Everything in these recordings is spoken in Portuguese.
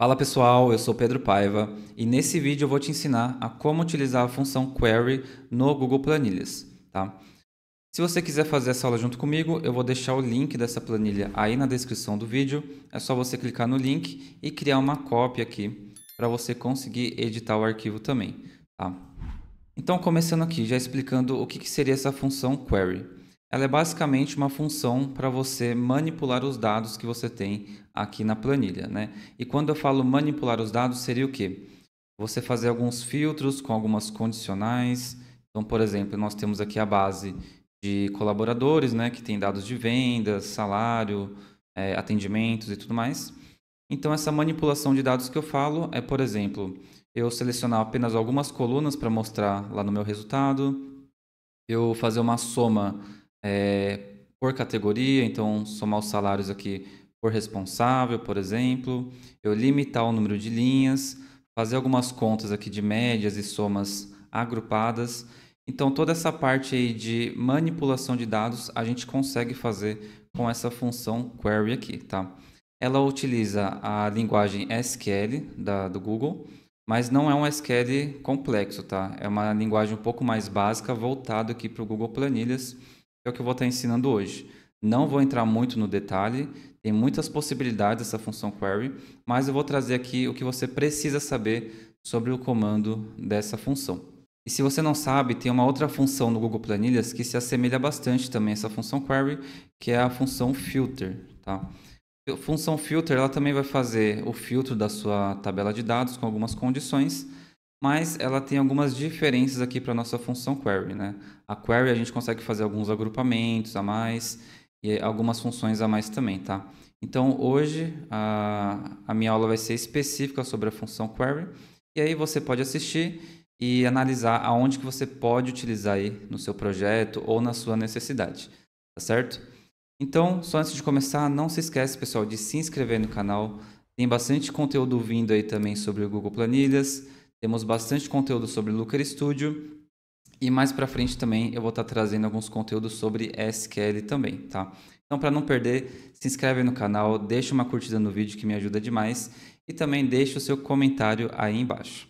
Fala pessoal, eu sou Pedro Paiva e nesse vídeo eu vou te ensinar a como utilizar a função Query no Google Planilhas, tá? Se você quiser fazer essa aula junto comigo, eu vou deixar o link dessa planilha aí na descrição do vídeo. É só você clicar no link e criar uma cópia aqui para você conseguir editar o arquivo também, tá? Então começando aqui, já explicando o que seria essa função Query. Ela é basicamente uma função para você manipular os dados que você tem aqui na planilha, né? E quando eu falo manipular os dados, seria o quê? Você fazer alguns filtros com algumas condicionais. Então, por exemplo, nós temos aqui a base de colaboradores, né, que tem dados de vendas, salário, é, atendimentos e tudo mais. Então, essa manipulação de dados que eu falo é, por exemplo, eu selecionar apenas algumas colunas para mostrar lá no meu resultado, eu fazer uma soma é, por categoria, então somar os salários aqui por responsável, por exemplo, eu limitar o número de linhas, fazer algumas contas aqui de médias e somas agrupadas. Então, toda essa parte aí de manipulação de dados a gente consegue fazer com essa função query aqui, tá? Ela utiliza a linguagem SQL da, do Google, mas não é um SQL complexo, tá? É uma linguagem um pouco mais básica, voltada aqui para o Google Planilhas, que é o que eu vou estar ensinando hoje. Não vou entrar muito no detalhe, tem muitas possibilidades essa função query, mas eu vou trazer aqui o que você precisa saber sobre o comando dessa função. E se você não sabe, tem uma outra função no Google Planilhas que se assemelha bastante também a essa função query, que é a função filter, tá? A função filter, ela também vai fazer o filtro da sua tabela de dados com algumas condições, mas ela tem algumas diferenças aqui para a nossa função query, né? A query a gente consegue fazer alguns agrupamentos a mais, e algumas funções a mais também, tá? Então, hoje a, a minha aula vai ser específica sobre a função query, e aí você pode assistir e analisar aonde que você pode utilizar aí no seu projeto ou na sua necessidade, tá certo? Então, só antes de começar, não se esquece, pessoal, de se inscrever no canal. Tem bastante conteúdo vindo aí também sobre o Google Planilhas. Temos bastante conteúdo sobre o Looker Studio. E mais para frente também eu vou estar tá trazendo alguns conteúdos sobre SQL também, tá? Então para não perder, se inscreve no canal, deixa uma curtida no vídeo que me ajuda demais e também deixa o seu comentário aí embaixo.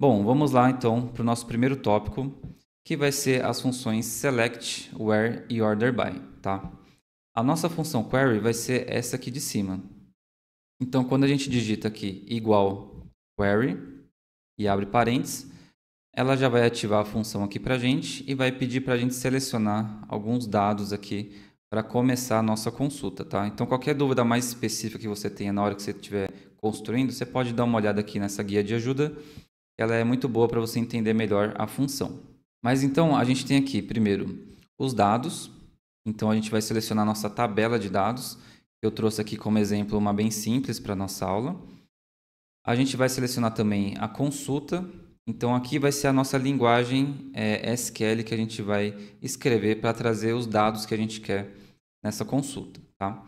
Bom, vamos lá então para o nosso primeiro tópico, que vai ser as funções select, where e order by, tá? A nossa função query vai ser essa aqui de cima. Então quando a gente digita aqui igual query e abre parênteses, ela já vai ativar a função aqui para a gente e vai pedir para a gente selecionar alguns dados aqui para começar a nossa consulta, tá? Então, qualquer dúvida mais específica que você tenha na hora que você estiver construindo, você pode dar uma olhada aqui nessa guia de ajuda, ela é muito boa para você entender melhor a função. Mas então, a gente tem aqui, primeiro, os dados. Então, a gente vai selecionar nossa tabela de dados. Eu trouxe aqui como exemplo uma bem simples para nossa aula. A gente vai selecionar também a consulta, então aqui vai ser a nossa linguagem é, SQL que a gente vai escrever para trazer os dados que a gente quer nessa consulta. Tá?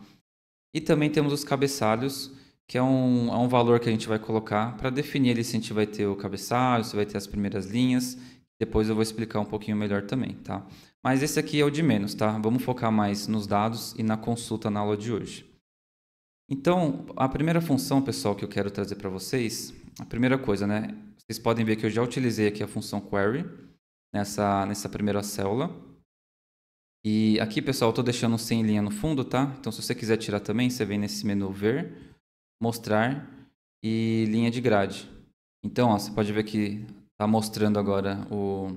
E também temos os cabeçalhos, que é um, é um valor que a gente vai colocar para definir ele se a gente vai ter o cabeçalho, se vai ter as primeiras linhas. Depois eu vou explicar um pouquinho melhor também, tá? Mas esse aqui é o de menos, tá? Vamos focar mais nos dados e na consulta na aula de hoje. Então, a primeira função, pessoal, que eu quero trazer para vocês, a primeira coisa, né? Vocês podem ver que eu já utilizei aqui a função query nessa, nessa primeira célula. E aqui, pessoal, eu estou deixando sem linha no fundo, tá? Então, se você quiser tirar também, você vem nesse menu ver, mostrar e linha de grade. Então, ó, você pode ver que está mostrando agora o,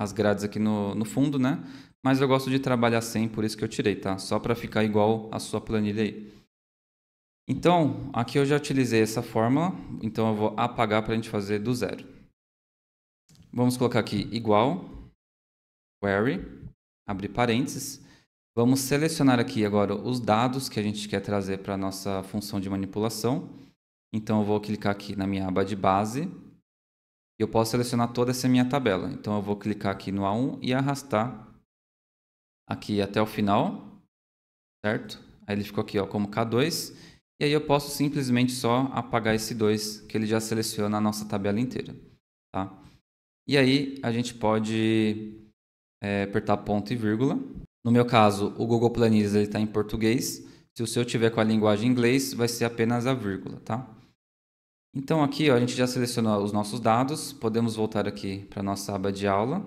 as grades aqui no, no fundo, né? Mas eu gosto de trabalhar sem, por isso que eu tirei, tá? Só para ficar igual a sua planilha aí. Então, aqui eu já utilizei essa fórmula, então eu vou apagar para a gente fazer do zero. Vamos colocar aqui igual, query, abrir parênteses. Vamos selecionar aqui agora os dados que a gente quer trazer para a nossa função de manipulação. Então, eu vou clicar aqui na minha aba de base e eu posso selecionar toda essa minha tabela. Então, eu vou clicar aqui no A1 e arrastar aqui até o final, certo? Aí ele ficou aqui ó, como K2 e aí eu posso simplesmente só apagar esse 2, que ele já seleciona a nossa tabela inteira. Tá? E aí a gente pode é, apertar ponto e vírgula. No meu caso, o Google Planilhas está em português. Se o seu tiver com a linguagem inglês, vai ser apenas a vírgula, tá? Então aqui ó, a gente já selecionou os nossos dados, podemos voltar aqui para a nossa aba de aula.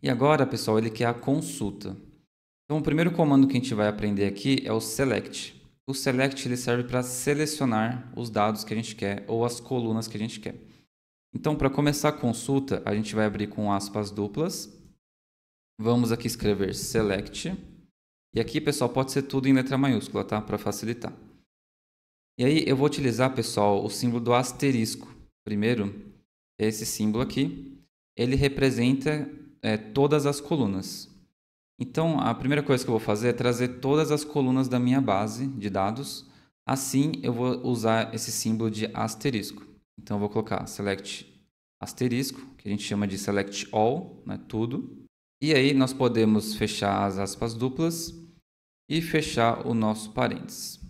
E agora, pessoal, ele quer a consulta. Então o primeiro comando que a gente vai aprender aqui é o select. O select ele serve para selecionar os dados que a gente quer ou as colunas que a gente quer. Então, para começar a consulta, a gente vai abrir com aspas duplas. Vamos aqui escrever select. E aqui, pessoal, pode ser tudo em letra maiúscula, tá? Para facilitar. E aí, eu vou utilizar, pessoal, o símbolo do asterisco. Primeiro, esse símbolo aqui. Ele representa é, todas as colunas. Então, a primeira coisa que eu vou fazer é trazer todas as colunas da minha base de dados. Assim, eu vou usar esse símbolo de asterisco. Então, eu vou colocar select asterisco, que a gente chama de select all, né, tudo. E aí, nós podemos fechar as aspas duplas e fechar o nosso parênteses.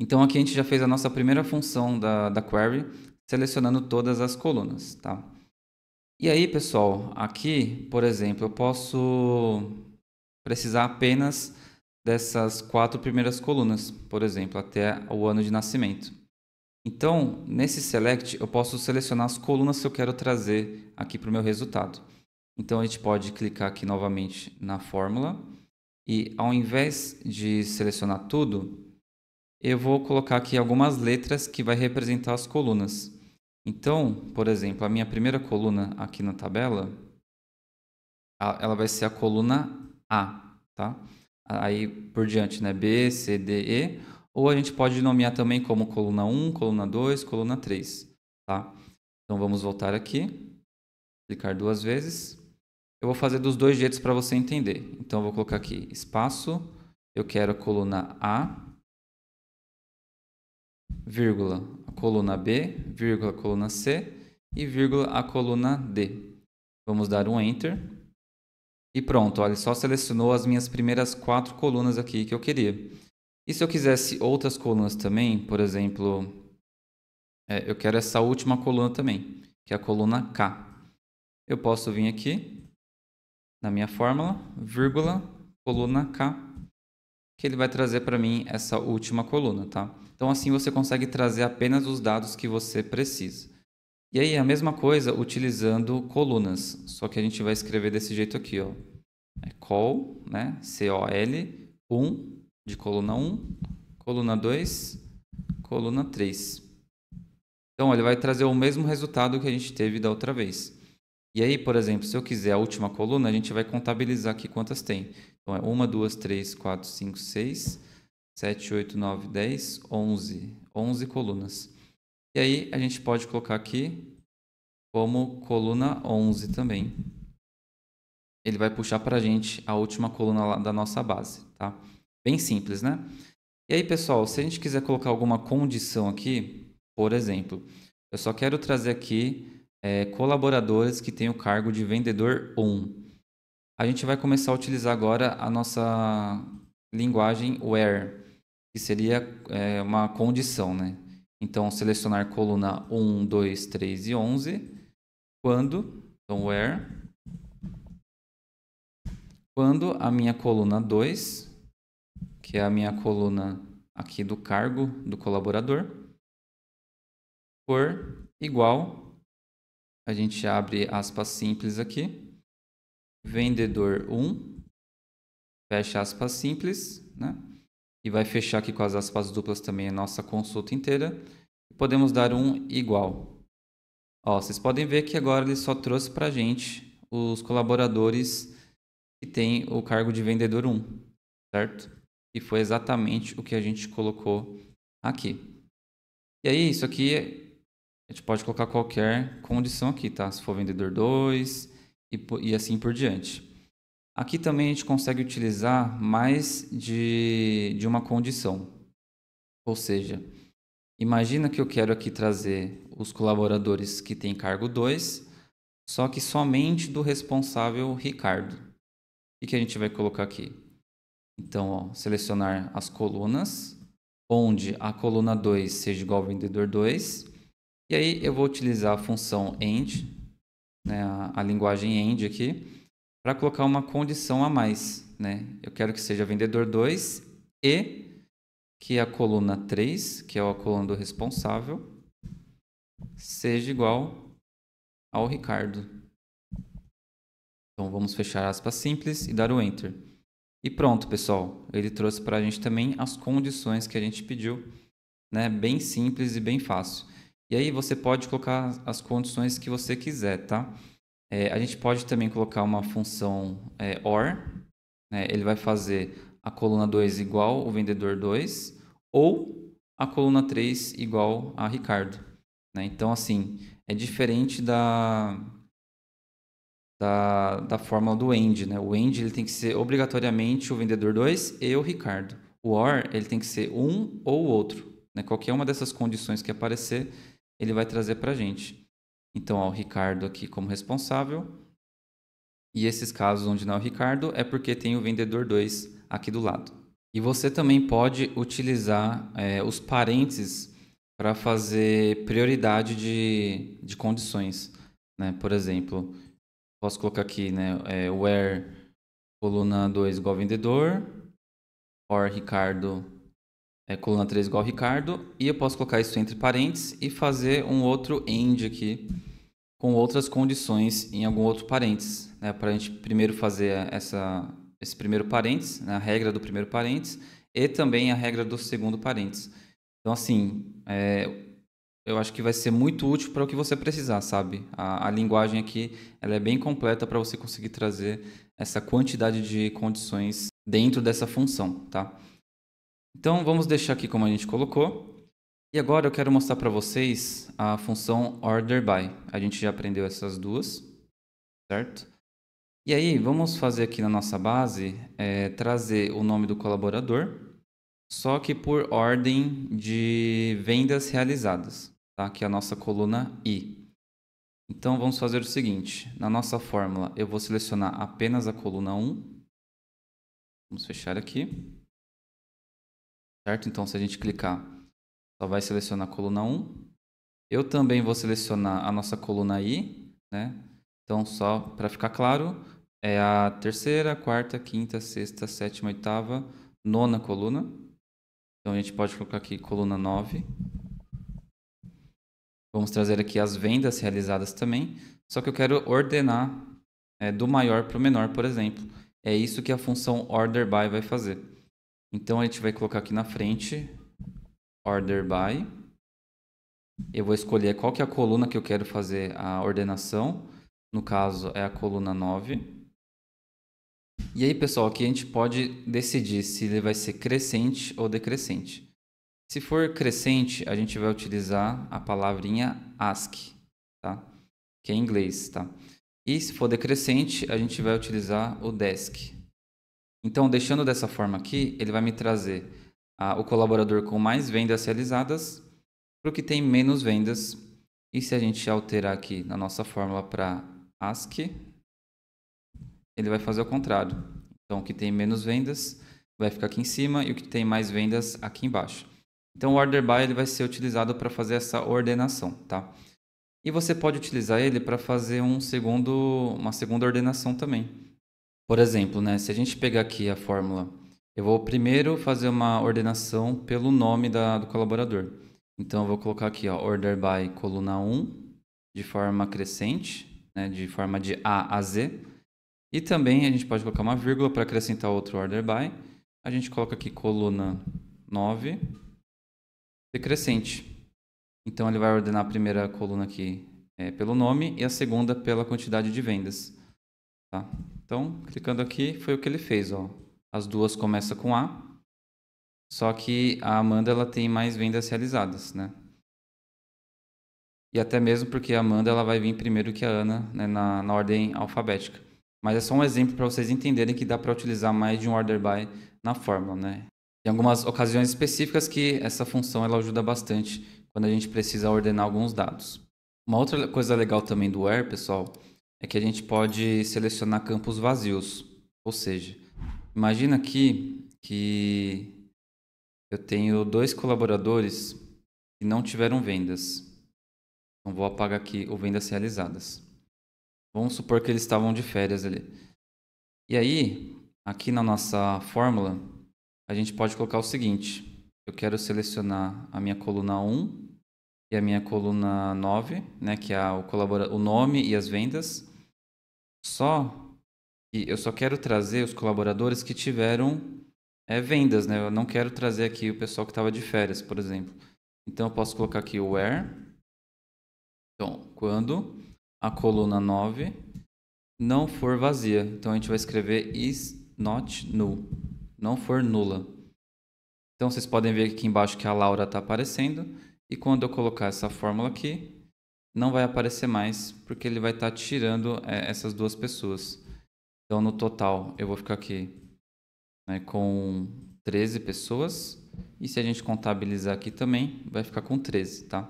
Então, aqui a gente já fez a nossa primeira função da, da query, selecionando todas as colunas, tá? E aí, pessoal, aqui, por exemplo, eu posso precisar apenas dessas quatro primeiras colunas, por exemplo, até o ano de nascimento. Então, nesse select, eu posso selecionar as colunas que eu quero trazer aqui para o meu resultado. Então, a gente pode clicar aqui novamente na fórmula e ao invés de selecionar tudo, eu vou colocar aqui algumas letras que vai representar as colunas. Então, por exemplo, a minha primeira coluna aqui na tabela, ela vai ser a coluna a, tá? Aí por diante, né? B, C, D, E. Ou a gente pode nomear também como coluna 1, coluna 2, coluna 3, tá? Então vamos voltar aqui, clicar duas vezes. Eu vou fazer dos dois jeitos para você entender. Então eu vou colocar aqui espaço, eu quero a coluna A, vírgula, a coluna B, vírgula, a coluna C e vírgula a coluna D. Vamos dar um enter. E pronto, olha, só selecionou as minhas primeiras quatro colunas aqui que eu queria. E se eu quisesse outras colunas também, por exemplo, é, eu quero essa última coluna também, que é a coluna K. Eu posso vir aqui na minha fórmula, vírgula, coluna K, que ele vai trazer para mim essa última coluna, tá? Então assim você consegue trazer apenas os dados que você precisa. E aí, a mesma coisa utilizando colunas, só que a gente vai escrever desse jeito aqui, ó. É col, né? C-O-L, 1, de coluna 1, coluna 2, coluna 3. Então, ele vai trazer o mesmo resultado que a gente teve da outra vez. E aí, por exemplo, se eu quiser a última coluna, a gente vai contabilizar aqui quantas tem. Então, é 1, 2, 3, 4, 5, 6, 7, 8, 9, 10, 11. 11 colunas. E aí a gente pode colocar aqui como coluna 11 também. Ele vai puxar para a gente a última coluna da nossa base, tá? Bem simples, né? E aí, pessoal, se a gente quiser colocar alguma condição aqui, por exemplo, eu só quero trazer aqui é, colaboradores que têm o cargo de vendedor 1. A gente vai começar a utilizar agora a nossa linguagem where, que seria é, uma condição, né? Então, selecionar coluna 1, 2, 3 e 11. Quando, então where, quando a minha coluna 2, que é a minha coluna aqui do cargo do colaborador, for igual, a gente abre aspas simples aqui, vendedor 1, fecha aspas simples, né? E vai fechar aqui com as aspas duplas também a nossa consulta inteira. podemos dar um igual. Ó, vocês podem ver que agora ele só trouxe para a gente os colaboradores que têm o cargo de vendedor 1, certo? E foi exatamente o que a gente colocou aqui. E aí, isso aqui a gente pode colocar qualquer condição aqui, tá? Se for vendedor 2 e, e assim por diante. Aqui também a gente consegue utilizar mais de, de uma condição. Ou seja, imagina que eu quero aqui trazer os colaboradores que têm cargo 2, só que somente do responsável Ricardo. O que a gente vai colocar aqui? Então, ó, selecionar as colunas, onde a coluna 2 seja igual ao vendedor 2. E aí eu vou utilizar a função AND, né, a, a linguagem AND aqui, para colocar uma condição a mais. Né? Eu quero que seja vendedor 2 e que a coluna 3, que é a coluna do responsável, seja igual ao Ricardo. Então vamos fechar aspas simples e dar o enter. E pronto, pessoal. Ele trouxe para a gente também as condições que a gente pediu, né? Bem simples e bem fácil. E aí você pode colocar as condições que você quiser, tá? É, a gente pode também colocar uma função é, OR, né? ele vai fazer a coluna 2 igual o vendedor 2 ou a coluna 3 igual a Ricardo. Né? Então, assim, é diferente da, da, da fórmula do and Né? O and ele tem que ser obrigatoriamente o vendedor 2 e o Ricardo. O OR ele tem que ser um ou outro. Né? Qualquer uma dessas condições que aparecer, ele vai trazer para a gente. Então, ó, o Ricardo aqui como responsável. E esses casos onde não é o Ricardo é porque tem o vendedor 2 aqui do lado. E você também pode utilizar é, os parênteses para fazer prioridade de, de condições. Né? Por exemplo, posso colocar aqui né, é, where coluna 2 igual vendedor, or Ricardo é, coluna 3 igual Ricardo, e eu posso colocar isso entre parênteses e fazer um outro end aqui com outras condições em algum outro parênteses, né? para a gente primeiro fazer essa, esse primeiro parênteses, né? a regra do primeiro parênteses, e também a regra do segundo parênteses. Então, assim, é, eu acho que vai ser muito útil para o que você precisar, sabe? A, a linguagem aqui ela é bem completa para você conseguir trazer essa quantidade de condições dentro dessa função, tá? Então vamos deixar aqui como a gente colocou. E agora eu quero mostrar para vocês a função order by. A gente já aprendeu essas duas, certo? E aí vamos fazer aqui na nossa base é, trazer o nome do colaborador, só que por ordem de vendas realizadas, tá? Que é a nossa coluna I. Então vamos fazer o seguinte, na nossa fórmula eu vou selecionar apenas a coluna 1. Vamos fechar aqui certo? Então, se a gente clicar, só vai selecionar a coluna 1. Eu também vou selecionar a nossa coluna I, né? Então, só para ficar claro, é a terceira, quarta, quinta, sexta, sétima, oitava, nona coluna. Então, a gente pode colocar aqui coluna 9. Vamos trazer aqui as vendas realizadas também. Só que eu quero ordenar é, do maior para o menor, por exemplo. É isso que a função order by vai fazer. Então a gente vai colocar aqui na frente order by. Eu vou escolher qual que é a coluna que eu quero fazer a ordenação. No caso é a coluna 9. E aí, pessoal, aqui a gente pode decidir se ele vai ser crescente ou decrescente. Se for crescente, a gente vai utilizar a palavrinha ask, tá? Que é em inglês, tá? E se for decrescente, a gente vai utilizar o desk, então, deixando dessa forma aqui, ele vai me trazer a, ah, o colaborador com mais vendas realizadas para o que tem menos vendas. E se a gente alterar aqui na nossa fórmula para ASCII, ele vai fazer o contrário. Então, o que tem menos vendas vai ficar aqui em cima e o que tem mais vendas aqui embaixo. Então, o order by ele vai ser utilizado para fazer essa ordenação, tá? E você pode utilizar ele para fazer um segundo, uma segunda ordenação também. Por exemplo, né, se a gente pegar aqui a fórmula, eu vou primeiro fazer uma ordenação pelo nome da, do colaborador. Então, eu vou colocar aqui, ó, order by coluna 1, de forma crescente, né, de forma de A a Z. E também a gente pode colocar uma vírgula para acrescentar outro order by. A gente coloca aqui coluna 9, decrescente. Então, ele vai ordenar a primeira coluna aqui é, pelo nome e a segunda pela quantidade de vendas. Tá? Então, clicando aqui, foi o que ele fez. Ó. As duas começam com A, só que a Amanda ela tem mais vendas realizadas, né? E até mesmo porque a Amanda ela vai vir primeiro que a Ana né, na, na ordem alfabética. Mas é só um exemplo para vocês entenderem que dá para utilizar mais de um order by na fórmula, né? Em algumas ocasiões específicas que essa função ela ajuda bastante quando a gente precisa ordenar alguns dados. Uma outra coisa legal também do where, pessoal, é que a gente pode selecionar campos vazios. Ou seja, imagina aqui que eu tenho dois colaboradores que não tiveram vendas. Então vou apagar aqui o vendas realizadas. Vamos supor que eles estavam de férias ali. E aí, aqui na nossa fórmula, a gente pode colocar o seguinte: eu quero selecionar a minha coluna 1 e a minha coluna 9, né, que é o, colabora o nome e as vendas. Só que eu só quero trazer os colaboradores que tiveram é, vendas, né? Eu não quero trazer aqui o pessoal que estava de férias, por exemplo. Então eu posso colocar aqui o where. Então, quando a coluna 9 não for vazia. Então a gente vai escrever is not null. Não for nula. Então vocês podem ver aqui embaixo que a Laura está aparecendo. E quando eu colocar essa fórmula aqui, não vai aparecer mais, porque ele vai estar tá tirando é, essas duas pessoas. Então, no total, eu vou ficar aqui né, com 13 pessoas. E se a gente contabilizar aqui também, vai ficar com 13, tá?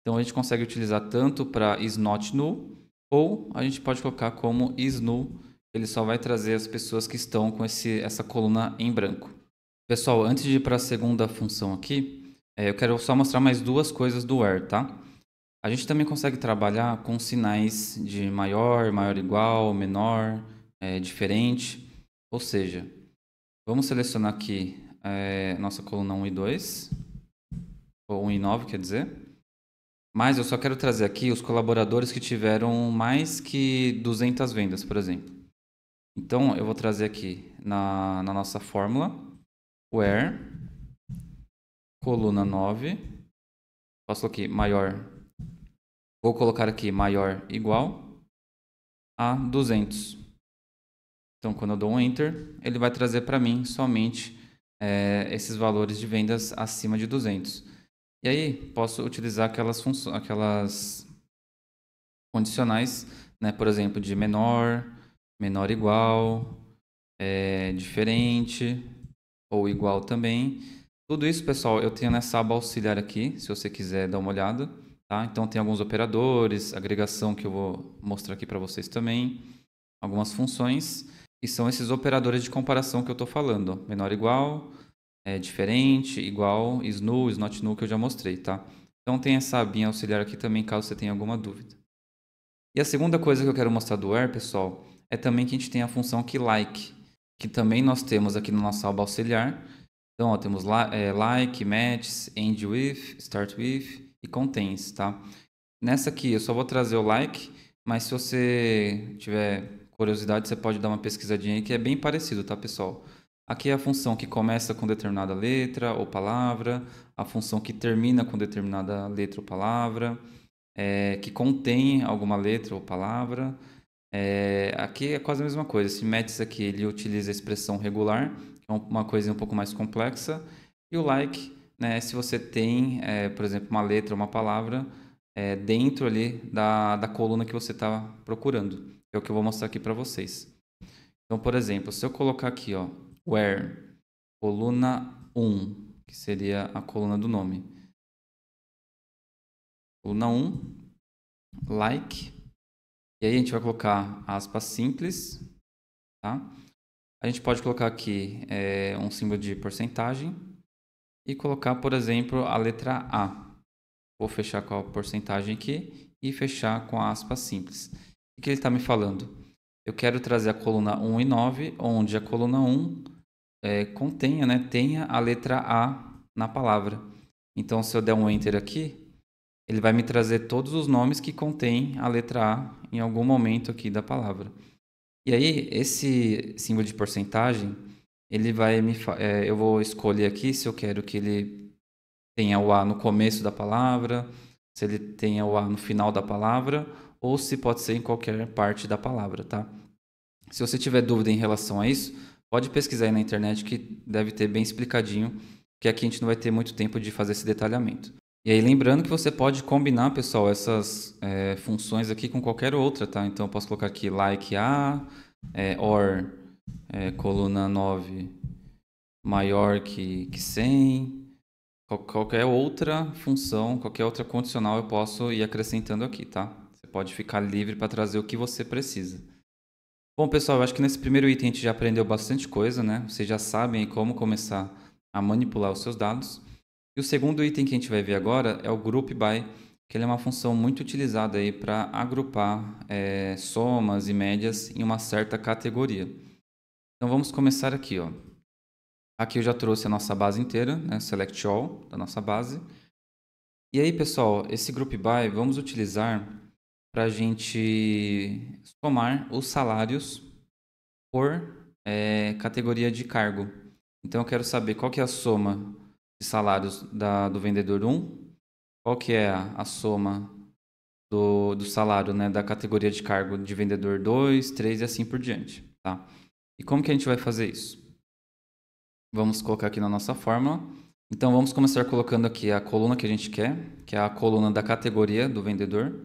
Então, a gente consegue utilizar tanto para is not null, ou a gente pode colocar como is null, ele só vai trazer as pessoas que estão com esse, essa coluna em branco. Pessoal, antes de ir para a segunda função aqui, é, eu quero só mostrar mais duas coisas do where, tá? A gente também consegue trabalhar com sinais de maior, maior igual, menor, é, diferente. Ou seja, vamos selecionar aqui é, nossa coluna 1 e 2, ou 1 e 9, quer dizer. Mas eu só quero trazer aqui os colaboradores que tiveram mais que 200 vendas, por exemplo. Então, eu vou trazer aqui na, na nossa fórmula, where, coluna 9, posso aqui maior Vou colocar aqui maior igual a 200. Então, quando eu dou um Enter, ele vai trazer para mim somente é, esses valores de vendas acima de 200. E aí, posso utilizar aquelas, aquelas condicionais, né? por exemplo, de menor, menor igual, é, diferente ou igual também. Tudo isso, pessoal, eu tenho nessa aba auxiliar aqui, se você quiser dar uma olhada. Tá? Então tem alguns operadores, agregação que eu vou mostrar aqui para vocês também, algumas funções, e são esses operadores de comparação que eu estou falando. Menor igual, é, diferente, igual, is null, is not null que eu já mostrei. Tá? Então tem essa abinha auxiliar aqui também, caso você tenha alguma dúvida. E a segunda coisa que eu quero mostrar do where, pessoal, é também que a gente tem a função que like, que também nós temos aqui na nossa aba auxiliar. Então, ó, temos é, like, match, end with, start with, e contens, tá? Nessa aqui eu só vou trazer o like, mas se você tiver curiosidade, você pode dar uma pesquisadinha aí que é bem parecido, tá, pessoal? Aqui é a função que começa com determinada letra ou palavra, a função que termina com determinada letra ou palavra, é, que contém alguma letra ou palavra. É, aqui é quase a mesma coisa. Esse metes aqui ele utiliza a expressão regular, que é uma coisa um pouco mais complexa, e o like né, se você tem, é, por exemplo, uma letra, uma palavra é, dentro ali da, da coluna que você está procurando. É o que eu vou mostrar aqui para vocês. Então, por exemplo, se eu colocar aqui, ó, where, coluna 1, que seria a coluna do nome. Coluna 1, like. E aí a gente vai colocar aspas simples, tá? A gente pode colocar aqui é, um símbolo de porcentagem e colocar, por exemplo, a letra A. Vou fechar com a porcentagem aqui e fechar com a aspa simples. O que ele está me falando? Eu quero trazer a coluna 1 e 9, onde a coluna 1 é, contenha, né, tenha a letra A na palavra. Então, se eu der um Enter aqui, ele vai me trazer todos os nomes que contêm a letra A em algum momento aqui da palavra. E aí, esse símbolo de porcentagem, ele vai me. É, eu vou escolher aqui se eu quero que ele tenha o A no começo da palavra, se ele tenha o A no final da palavra, ou se pode ser em qualquer parte da palavra, tá? Se você tiver dúvida em relação a isso, pode pesquisar aí na internet que deve ter bem explicadinho, que aqui a gente não vai ter muito tempo de fazer esse detalhamento. E aí, lembrando que você pode combinar, pessoal, essas é, funções aqui com qualquer outra, tá? Então, eu posso colocar aqui like A, é, or é, coluna 9 maior que, que 100, qualquer outra função, qualquer outra condicional eu posso ir acrescentando aqui, tá? Você pode ficar livre para trazer o que você precisa. Bom, pessoal, eu acho que nesse primeiro item a gente já aprendeu bastante coisa, né? Vocês já sabem como começar a manipular os seus dados. E o segundo item que a gente vai ver agora é o group by, que ele é uma função muito utilizada aí para agrupar é, somas e médias em uma certa categoria. Então vamos começar aqui, ó. Aqui eu já trouxe a nossa base inteira, né? Select all da nossa base. E aí, pessoal, esse group by vamos utilizar para a gente somar os salários por é, categoria de cargo. Então eu quero saber qual que é a soma de salários da, do vendedor 1, qual que é a, a soma do, do salário né, da categoria de cargo de vendedor 2, 3 e assim por diante. Tá? E como que a gente vai fazer isso? Vamos colocar aqui na nossa fórmula. Então vamos começar colocando aqui a coluna que a gente quer, que é a coluna da categoria do vendedor.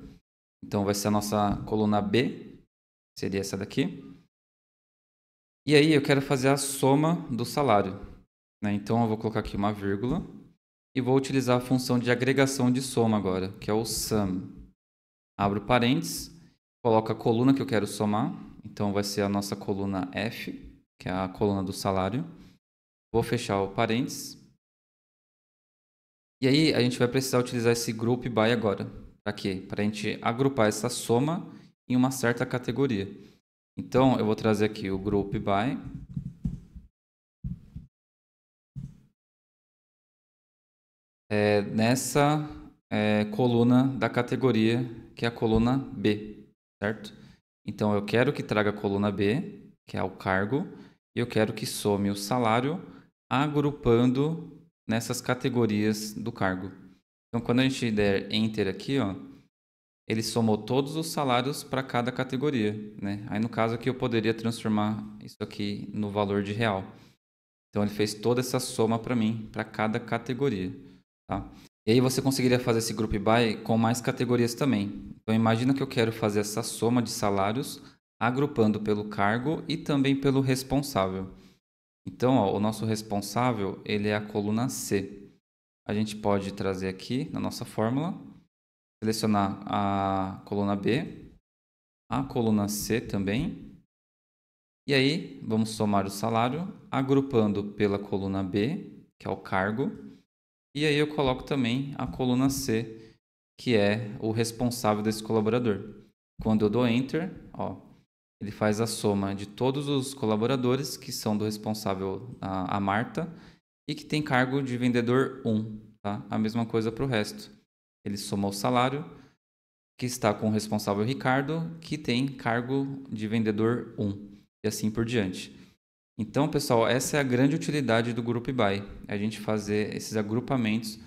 Então vai ser a nossa coluna B, seria essa daqui. E aí eu quero fazer a soma do salário. Né? Então eu vou colocar aqui uma vírgula e vou utilizar a função de agregação de soma agora, que é o sum. Abro parênteses, coloco a coluna que eu quero somar então vai ser a nossa coluna F, que é a coluna do salário. Vou fechar o parênteses. E aí a gente vai precisar utilizar esse group by agora. Para quê? Para a gente agrupar essa soma em uma certa categoria. Então eu vou trazer aqui o group by É nessa é, coluna da categoria, que é a coluna B, certo? Então eu quero que traga a coluna B, que é o cargo, e eu quero que some o salário agrupando nessas categorias do cargo. Então quando a gente der enter aqui, ó, ele somou todos os salários para cada categoria, né? Aí no caso aqui eu poderia transformar isso aqui no valor de real. Então ele fez toda essa soma para mim, para cada categoria, tá? E aí você conseguiria fazer esse group by com mais categorias também. Então imagina que eu quero fazer essa soma de salários agrupando pelo cargo e também pelo responsável. Então, ó, o nosso responsável, ele é a coluna C. A gente pode trazer aqui na nossa fórmula, selecionar a coluna B, a coluna C também. E aí, vamos somar o salário, agrupando pela coluna B, que é o cargo, e aí eu coloco também a coluna C, que é o responsável desse colaborador. Quando eu dou Enter, ó, ele faz a soma de todos os colaboradores que são do responsável, a, a Marta, e que tem cargo de vendedor 1. Tá? A mesma coisa para o resto. Ele soma o salário, que está com o responsável Ricardo, que tem cargo de vendedor 1, e assim por diante. Então, pessoal, essa é a grande utilidade do Group By. É a gente fazer esses agrupamentos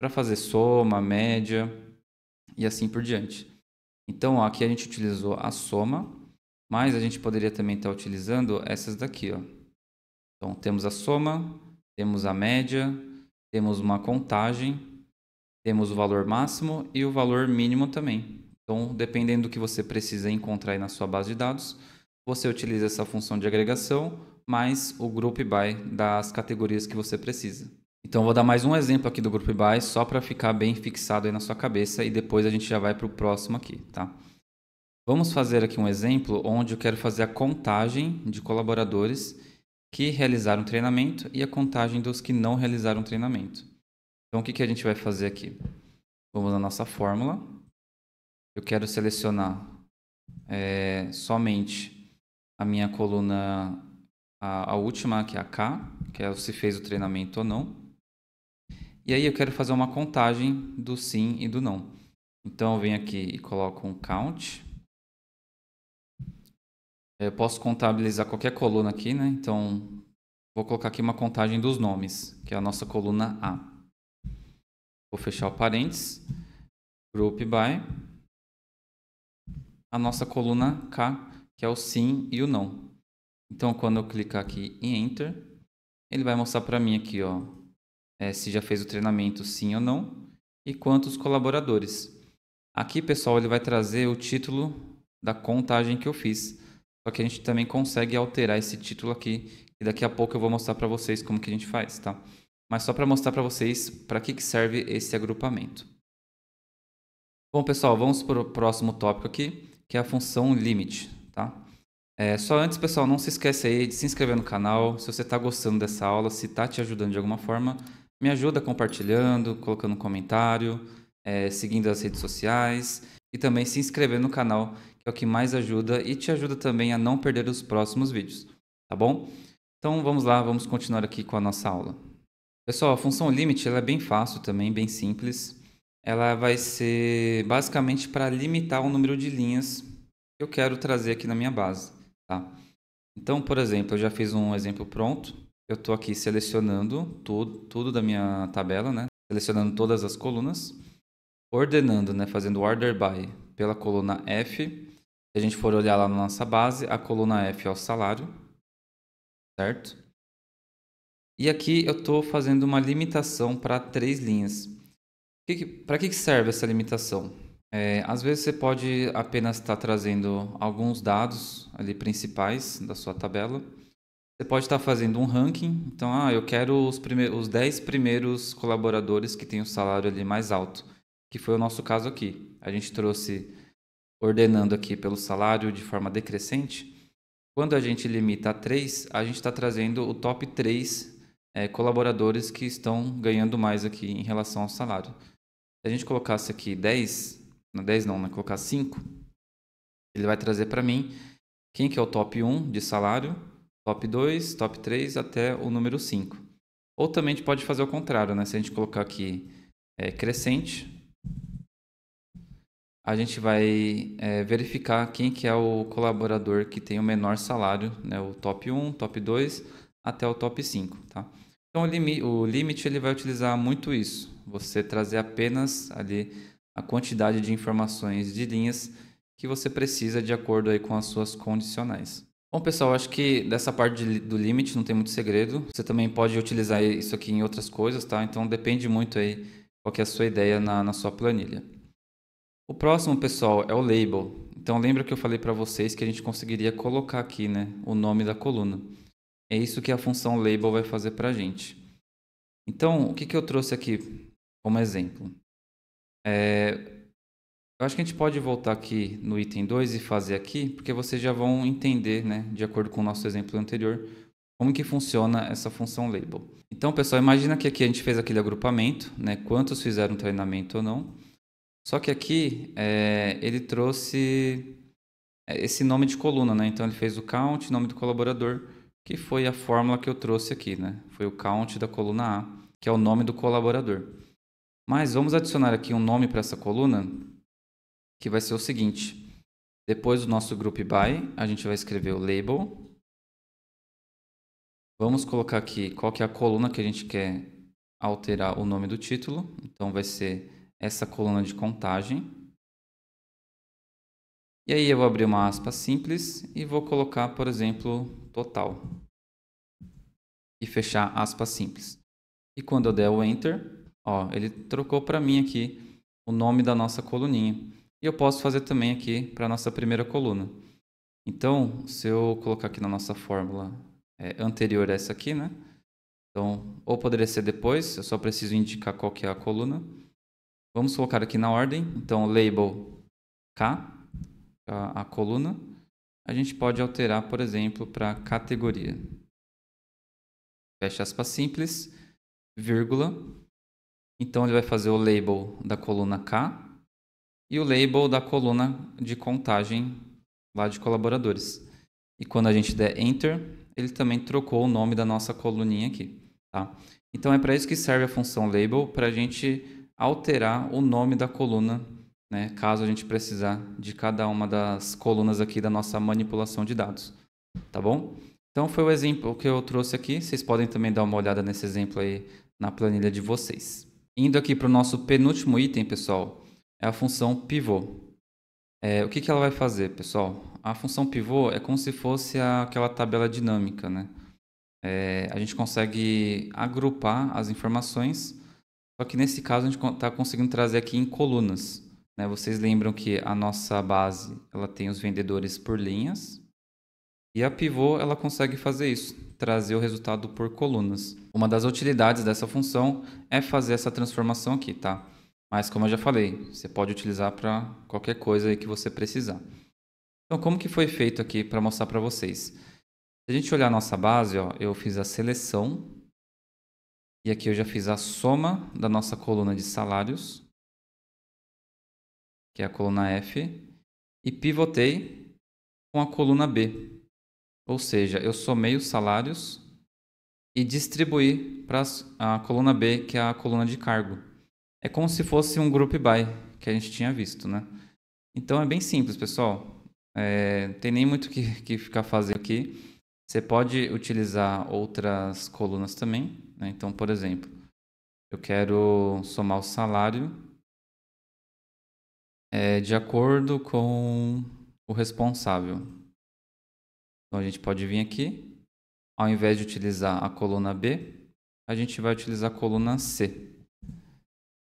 para fazer soma, média e assim por diante. Então, ó, aqui a gente utilizou a soma, mas a gente poderia também estar tá utilizando essas daqui. Ó. Então, temos a soma, temos a média, temos uma contagem, temos o valor máximo e o valor mínimo também. Então, dependendo do que você precisa encontrar na sua base de dados, você utiliza essa função de agregação mais o group by das categorias que você precisa. Então vou dar mais um exemplo aqui do group by só para ficar bem fixado aí na sua cabeça e depois a gente já vai para o próximo aqui, tá? Vamos fazer aqui um exemplo onde eu quero fazer a contagem de colaboradores que realizaram treinamento e a contagem dos que não realizaram treinamento. Então o que, que a gente vai fazer aqui? Vamos na nossa fórmula. Eu quero selecionar é, somente a minha coluna a, a última, que é a K, que é se fez o treinamento ou não. E aí eu quero fazer uma contagem do sim e do não. Então eu venho aqui e coloco um count. Eu posso contabilizar qualquer coluna aqui, né? Então vou colocar aqui uma contagem dos nomes, que é a nossa coluna A. Vou fechar o parênteses, group by, a nossa coluna K, que é o sim e o não. Então, quando eu clicar aqui em Enter, ele vai mostrar para mim aqui, ó, é, se já fez o treinamento sim ou não e quantos colaboradores. Aqui, pessoal, ele vai trazer o título da contagem que eu fiz. Só que a gente também consegue alterar esse título aqui e daqui a pouco eu vou mostrar para vocês como que a gente faz, tá? Mas só para mostrar para vocês para que, que serve esse agrupamento. Bom, pessoal, vamos para o próximo tópico aqui, que é a função limite, tá? É, só antes, pessoal, não se esqueça aí de se inscrever no canal. Se você está gostando dessa aula, se está te ajudando de alguma forma, me ajuda compartilhando, colocando um comentário, é, seguindo as redes sociais e também se inscrever no canal, que é o que mais ajuda e te ajuda também a não perder os próximos vídeos, tá bom? Então vamos lá, vamos continuar aqui com a nossa aula. Pessoal, a função limite ela é bem fácil também, bem simples. Ela vai ser basicamente para limitar o número de linhas que eu quero trazer aqui na minha base. Tá? Então, por exemplo, eu já fiz um exemplo pronto. Eu estou aqui selecionando tudo, tudo da minha tabela, né? selecionando todas as colunas, ordenando, né? fazendo order by pela coluna F. Se a gente for olhar lá na nossa base, a coluna F é o salário, certo? E aqui eu estou fazendo uma limitação para três linhas. Para que, que serve essa limitação? É, às vezes você pode apenas estar tá trazendo alguns dados ali principais da sua tabela. Você pode estar tá fazendo um ranking. Então, ah, eu quero os, primeiros, os 10 primeiros colaboradores que têm o salário ali mais alto, que foi o nosso caso aqui. A gente trouxe ordenando aqui pelo salário de forma decrescente. Quando a gente limita a 3, a gente está trazendo o top 3 é, colaboradores que estão ganhando mais aqui em relação ao salário. Se a gente colocasse aqui 10, na 10 não, na né? colocar 5, ele vai trazer para mim quem que é o top 1 de salário, top 2, top 3 até o número 5. Ou também a gente pode fazer o contrário, né? Se a gente colocar aqui é, crescente, a gente vai é, verificar quem que é o colaborador que tem o menor salário, né? O top 1, top 2 até o top 5, tá? Então o, limite, o limite ele vai utilizar muito isso. Você trazer apenas ali a quantidade de informações de linhas que você precisa de acordo aí com as suas condicionais. Bom, pessoal, acho que dessa parte de, do limite não tem muito segredo. Você também pode utilizar isso aqui em outras coisas, tá? Então depende muito aí qual que é a sua ideia na, na sua planilha. O próximo, pessoal, é o label. Então lembra que eu falei para vocês que a gente conseguiria colocar aqui, né, o nome da coluna. É isso que a função label vai fazer para a gente. Então, o que, que eu trouxe aqui como exemplo? É, eu acho que a gente pode voltar aqui no item 2 e fazer aqui, porque vocês já vão entender, né, de acordo com o nosso exemplo anterior, como que funciona essa função label. Então, pessoal, imagina que aqui a gente fez aquele agrupamento, né, quantos fizeram treinamento ou não. Só que aqui é, ele trouxe é, esse nome de coluna, né? Então ele fez o count, nome do colaborador, que foi a fórmula que eu trouxe aqui, né? Foi o count da coluna A, que é o nome do colaborador. Mas vamos adicionar aqui um nome para essa coluna, que vai ser o seguinte. Depois do nosso group by, a gente vai escrever o label. Vamos colocar aqui qual que é a coluna que a gente quer alterar o nome do título. Então vai ser essa coluna de contagem. E aí eu vou abrir uma aspa simples e vou colocar, por exemplo, total. E fechar aspa simples. E quando eu der o enter, Ó, ele trocou para mim aqui o nome da nossa coluninha. E eu posso fazer também aqui para a nossa primeira coluna. Então, se eu colocar aqui na nossa fórmula é, anterior a essa aqui, né? Então, ou poderia ser depois, eu só preciso indicar qual que é a coluna. Vamos colocar aqui na ordem. Então, label K, a, a coluna. A gente pode alterar, por exemplo, para categoria. Fecha aspas simples, vírgula, então ele vai fazer o label da coluna K e o label da coluna de contagem lá de colaboradores. E quando a gente der enter, ele também trocou o nome da nossa coluninha aqui, tá? Então é para isso que serve a função label, para a gente alterar o nome da coluna, né, caso a gente precisar de cada uma das colunas aqui da nossa manipulação de dados, tá bom? Então foi o exemplo que eu trouxe aqui, vocês podem também dar uma olhada nesse exemplo aí na planilha de vocês. Indo aqui para o nosso penúltimo item, pessoal, é a função pivô. É, o que, que ela vai fazer, pessoal? A função pivô é como se fosse a, aquela tabela dinâmica, né? É, a gente consegue agrupar as informações, só que nesse caso a gente está conseguindo trazer aqui em colunas. Né? Vocês lembram que a nossa base ela tem os vendedores por linhas e a pivô ela consegue fazer isso trazer o resultado por colunas. Uma das utilidades dessa função é fazer essa transformação aqui, tá? Mas como eu já falei, você pode utilizar para qualquer coisa que você precisar. Então, como que foi feito aqui para mostrar para vocês? Se a gente olhar a nossa base, ó, eu fiz a seleção e aqui eu já fiz a soma da nossa coluna de salários, que é a coluna F, e pivotei com a coluna B, ou seja, eu somei os salários e distribuí para a coluna B, que é a coluna de cargo. É como se fosse um group by que a gente tinha visto, né? Então é bem simples, pessoal. É, não tem nem muito que, que ficar fazendo aqui. Você pode utilizar outras colunas também. Né? Então, por exemplo, eu quero somar o salário é, de acordo com o responsável. Então a gente pode vir aqui, ao invés de utilizar a coluna B, a gente vai utilizar a coluna C.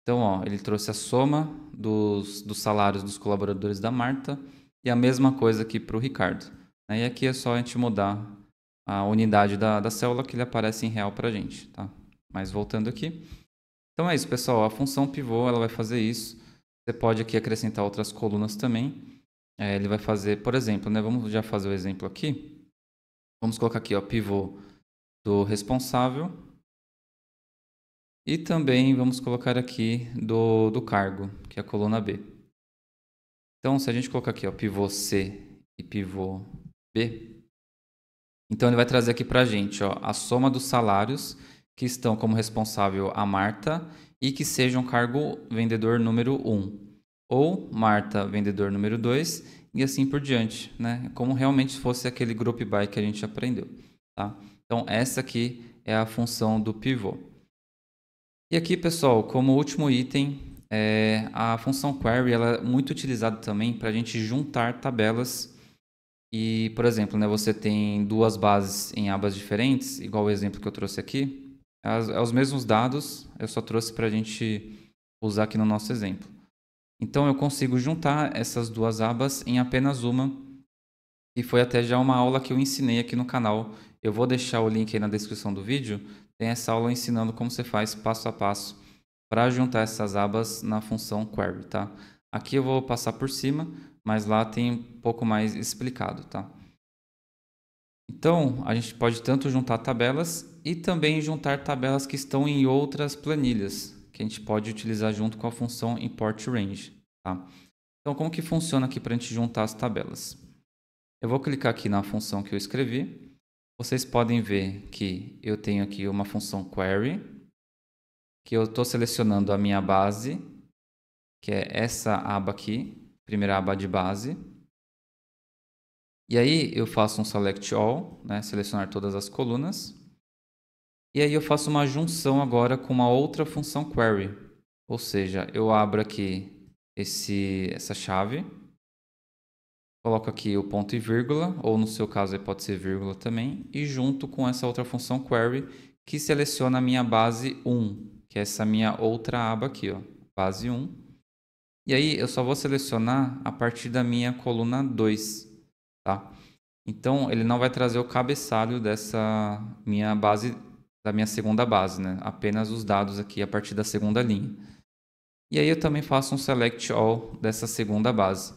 Então, ó, ele trouxe a soma dos, dos salários dos colaboradores da Marta e a mesma coisa aqui para o Ricardo. Né? E aqui é só a gente mudar a unidade da, da célula que ele aparece em real para a gente. Tá? Mas voltando aqui. Então é isso, pessoal. A função pivô ela vai fazer isso. Você pode aqui acrescentar outras colunas também. É, ele vai fazer, por exemplo, né, vamos já fazer o exemplo aqui. Vamos colocar aqui, o pivô do responsável e também vamos colocar aqui do, do cargo, que é a coluna B. Então, se a gente colocar aqui, o pivô C e pivô B, então ele vai trazer aqui para a gente ó, a soma dos salários que estão como responsável a Marta e que sejam um cargo vendedor número 1 ou Marta, vendedor número 2, e assim por diante, né? É como realmente fosse aquele group by que a gente aprendeu, tá? Então, essa aqui é a função do pivô. E aqui, pessoal, como último item, é, a função query ela é muito utilizada também para a gente juntar tabelas. E, por exemplo, né, você tem duas bases em abas diferentes, igual o exemplo que eu trouxe aqui. É os mesmos dados, eu só trouxe para a gente usar aqui no nosso exemplo. Então eu consigo juntar essas duas abas em apenas uma. E foi até já uma aula que eu ensinei aqui no canal. Eu vou deixar o link aí na descrição do vídeo. Tem essa aula ensinando como você faz passo a passo para juntar essas abas na função query, tá? Aqui eu vou passar por cima, mas lá tem um pouco mais explicado, tá? Então, a gente pode tanto juntar tabelas e também juntar tabelas que estão em outras planilhas que a gente pode utilizar junto com a função import range. Tá? Então, como que funciona aqui para a gente juntar as tabelas? Eu vou clicar aqui na função que eu escrevi. Vocês podem ver que eu tenho aqui uma função query, que eu estou selecionando a minha base, que é essa aba aqui, primeira aba de base. E aí eu faço um select all, né, selecionar todas as colunas. E aí eu faço uma junção agora com uma outra função query. Ou seja, eu abro aqui esse, essa chave, coloco aqui o ponto e vírgula, ou no seu caso pode ser vírgula também, e junto com essa outra função query que seleciona a minha base 1, que é essa minha outra aba aqui, ó, base 1. E aí eu só vou selecionar a partir da minha coluna 2, tá? Então ele não vai trazer o cabeçalho dessa minha base da minha segunda base, né? Apenas os dados aqui a partir da segunda linha. E aí eu também faço um select all dessa segunda base.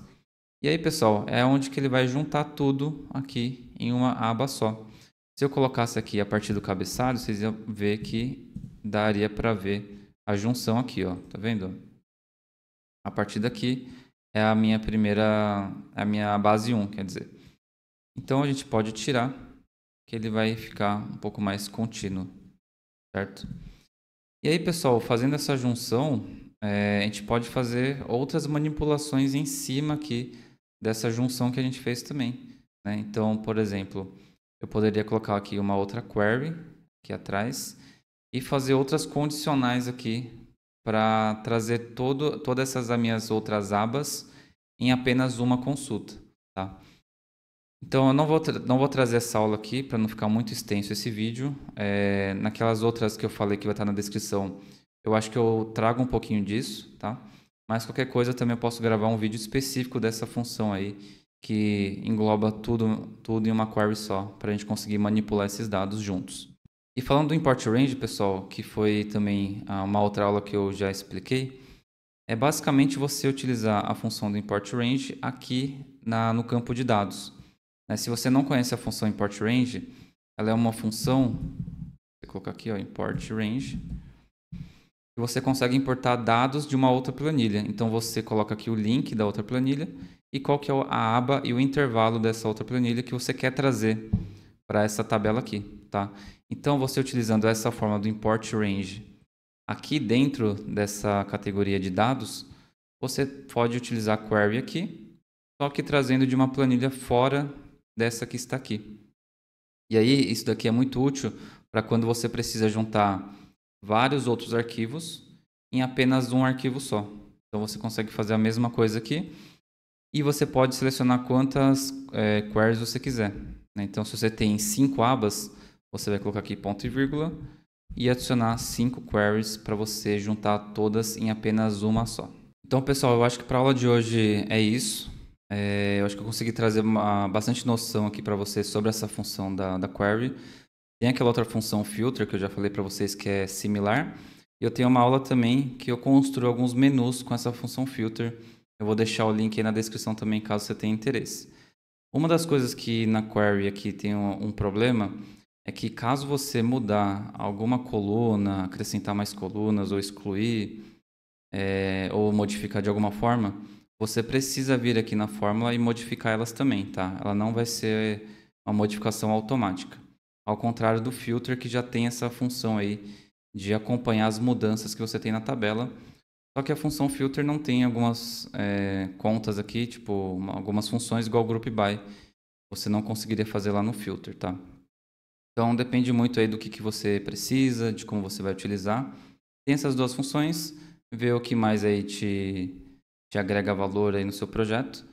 E aí, pessoal, é onde que ele vai juntar tudo aqui em uma aba só. Se eu colocasse aqui a partir do cabeçalho, vocês iam ver que daria para ver a junção aqui, ó. Tá vendo? A partir daqui é a minha primeira, é a minha base 1, quer dizer. Então a gente pode tirar que ele vai ficar um pouco mais contínuo, certo? E aí, pessoal, fazendo essa junção, é, a gente pode fazer outras manipulações em cima aqui dessa junção que a gente fez também. Né? Então, por exemplo, eu poderia colocar aqui uma outra query aqui atrás e fazer outras condicionais aqui para trazer todo, todas essas minhas outras abas em apenas uma consulta. Então, eu não vou, não vou trazer essa aula aqui para não ficar muito extenso esse vídeo. É, naquelas outras que eu falei que vai estar na descrição, eu acho que eu trago um pouquinho disso, tá? Mas qualquer coisa também eu posso gravar um vídeo específico dessa função aí, que engloba tudo, tudo em uma query só, para a gente conseguir manipular esses dados juntos. E falando do import range, pessoal, que foi também ah, uma outra aula que eu já expliquei, é basicamente você utilizar a função do import range aqui na, no campo de dados. Né? Se você não conhece a função import range, ela é uma função, vou colocar aqui, ó, import range, você consegue importar dados de uma outra planilha. Então você coloca aqui o link da outra planilha e qual que é a aba e o intervalo dessa outra planilha que você quer trazer para essa tabela aqui, tá? Então você utilizando essa forma do import range aqui dentro dessa categoria de dados, você pode utilizar query aqui, só que trazendo de uma planilha fora dessa que está aqui. E aí, isso daqui é muito útil para quando você precisa juntar vários outros arquivos em apenas um arquivo só. Então, você consegue fazer a mesma coisa aqui e você pode selecionar quantas é, queries você quiser. Né? Então, se você tem cinco abas, você vai colocar aqui ponto e vírgula e adicionar cinco queries para você juntar todas em apenas uma só. Então, pessoal, eu acho que para a aula de hoje é isso. É, eu acho que eu consegui trazer uma, bastante noção aqui para vocês sobre essa função da, da query. Tem aquela outra função filter que eu já falei para vocês que é similar. E eu tenho uma aula também que eu construo alguns menus com essa função filter. Eu vou deixar o link aí na descrição também caso você tenha interesse. Uma das coisas que na query aqui tem um, um problema é que caso você mudar alguma coluna, acrescentar mais colunas ou excluir é, ou modificar de alguma forma, você precisa vir aqui na fórmula e modificar elas também, tá? Ela não vai ser uma modificação automática. Ao contrário do filter que já tem essa função aí de acompanhar as mudanças que você tem na tabela. Só que a função filter não tem algumas é, contas aqui, tipo algumas funções igual group by. Você não conseguiria fazer lá no filter, tá? Então depende muito aí do que, que você precisa, de como você vai utilizar. Tem essas duas funções, ver o que mais aí te que agrega valor aí no seu projeto.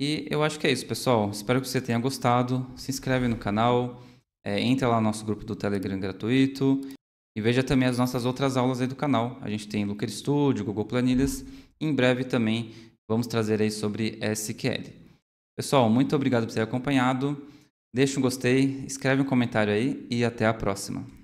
E eu acho que é isso, pessoal. Espero que você tenha gostado. Se inscreve no canal, é, entra lá no nosso grupo do Telegram gratuito e veja também as nossas outras aulas aí do canal. A gente tem Looker Studio, Google Planilhas. Em breve também vamos trazer aí sobre SQL. Pessoal, muito obrigado por ter acompanhado. Deixa um gostei, escreve um comentário aí e até a próxima.